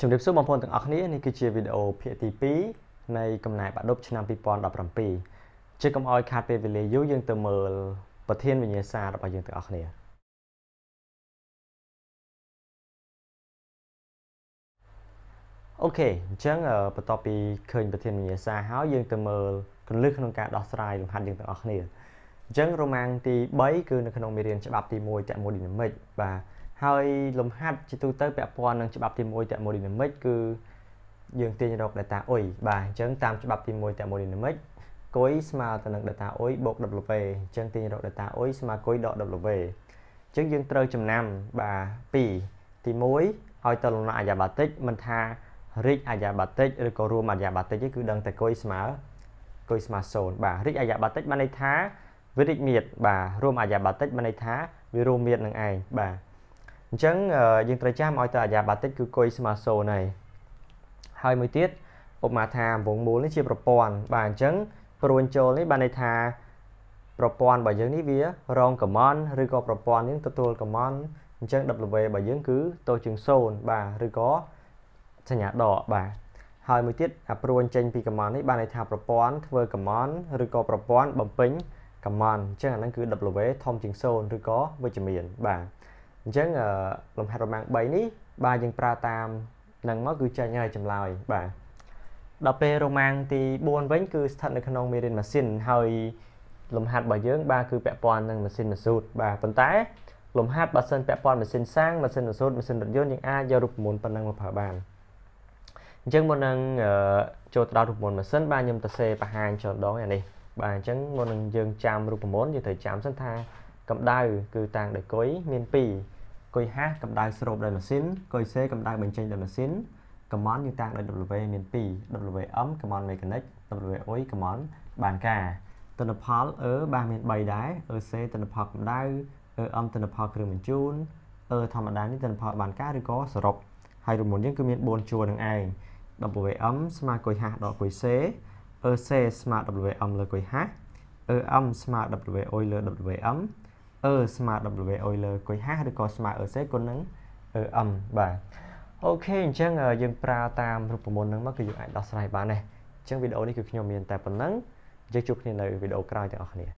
ជម្រាបសួរបងប្អូនទាំងអស់គ្នានេះគឺជាវីដេអូភាគទី2នៃកំណែបាក់ឌុបឆ្នាំ2017ជាកុំអោយខាតពេលវេលាយូរយើងទៅមើលប្រធានវិញ្ញាសារបស់យើងទាំងអស់គ្នាអូខេអញ្ចឹងបន្ទាប់ពីឃើញប្រធានវិញ្ញាសាហើយយើងទៅមើលគន្លឹះក្នុងការដោះស្រាយលំហាត់យើងទាំងអស់គ្នាអញ្ចឹងរ៉ូម៉ាំងទី3គឺនៅក្នុងមេរៀនច្បាប់ទី1តេម៉ូឌីណាមិកបាទហើយលំហាត់ជាទូទៅពាក់ព័ន្ធនឹងច្បាប់ទី1 thermodynamic គឺយើងទាញរក data អុយបាទអញ្ចឹងតាមច្បាប់ទី1 thermodynamic គុយស្មើទៅនឹង data អុយបូក W អញ្ចឹងទាញរក data អុយស្មើគុយដក W អញ្ចឹងយើងត្រូវចំណាំបាទ2ទី1ឲ្យទៅលំនៅអាយ៉ាបាតិកមិនថារិចអាយ៉ាបាតិកឬក៏រួមអាយ៉ាបាតិកគឺដឹងតែគុយស្មើគុយស្មើ0បាទរិចអាយ៉ាបាតិកបានន័យថាវារិចមៀតបាទរួមអាយ៉ាបាតិកបានន័យថាវារួមមៀតនឹងឯងបាទអញ្ចឹងយើងត្រូវចាំឲ្យទៅអាយ៉ាបាតិចគឺគុយស្មាសូនហើយហើយមួយទៀតឧបមាថាអង្វងមូលនេះជាប្រព័ន្ធបាទអញ្ចឹងព្រួនចូលនេះបានន័យថាប្រព័ន្ធរបស់យើងនេះវារងកំន់ឬក៏ប្រព័ន្ធយើងទទួលកំន់អញ្ចឹង W របស់យើងគឺតូចជាង0បាទឬក៏សញ្ញាដកបាទហើយមួយទៀតអាព្រួនចេញពីកំន់នេះបានន័យថាប្រព័ន្ធធ្វើកំន់ឬក៏ប្រព័ន្ធបំពេញកំន់អញ្ចឹងអាហ្នឹងគឺ W ធំជាង0ឬក៏វិជ្ជមានបាទអញ្ចឹងលំហាត់រមាំង3នេះបាទយើងប្រើតាមនឹងមកគឺចេញហើយចម្លើយបាទដល់ពេលរមាំងទី4វិញគឺស្ថិតនៅក្នុងមេរៀនម៉ាស៊ីនហើយលំហាត់របស់យើងបាទគឺពាក់ព័ន្ធនឹងម៉ាស៊ីនម៉ាស៊ូតបាទប៉ុន្តែលំហាត់បើសិនពាក់ព័ន្ធម៉ាស៊ីនសាំងម៉ាស៊ីនម៉ាស៊ូតម៉ាស៊ីនរថយន្តយើងអាចយករូបមន្តប៉ុណ្ណឹងមកប្រើបានអញ្ចឹងមុននឹងចូលទៅដល់រូបមន្តម៉ាស៊ីនបាទខ្ញុំទៅសេបង្ហាញចូលដងអានេះបាទអញ្ចឹងមុននឹងយើងចាំរូបមន្តយើងត្រូវចាំសិនថាកម្ដៅគឺតាំងដោយគុយមាន2គុយហាសកម្ដៅស្រូបដោយម៉ាស៊ីនគុយសេកម្ដៅបញ្ចេញដោយម៉ាស៊ីនកម្មន់យើងតាំងដោយ W មាន2 WM កម្មន់មេកានិក WO កម្មន់បានការទិន្នផល E បានមាន3ដែរ EC ទិន្នផលកម្ដៅ EM ទិន្នផលគ្រឿងបញ្ជូន E ធម្មតានេះទិន្នផលបានការឬក៏សរុបហើយរមុនយើងគឺមាន4ជួរនឹងឯង WM ស្មើគុយហាសដល់គុយសេ EC ស្មើ WM លើគុយហាស EM ស្មើ WO លើ WM e ស្មើ w អុយលើគុយ50ឬក៏ស្មើ e c គុណនឹង e m បាទអូខេអញ្ចឹងយើងប្រើតាមរូបមន្តហ្នឹងមកគឺយើងអាចដោះស្រាយបានដែរអញ្ចឹងវីដេអូនេះគឺខ្ញុំមានតែប៉ុណ្ណឹងយើងជួបគ្នានៅវីដេអូក្រោយទាំងអស់គ្នា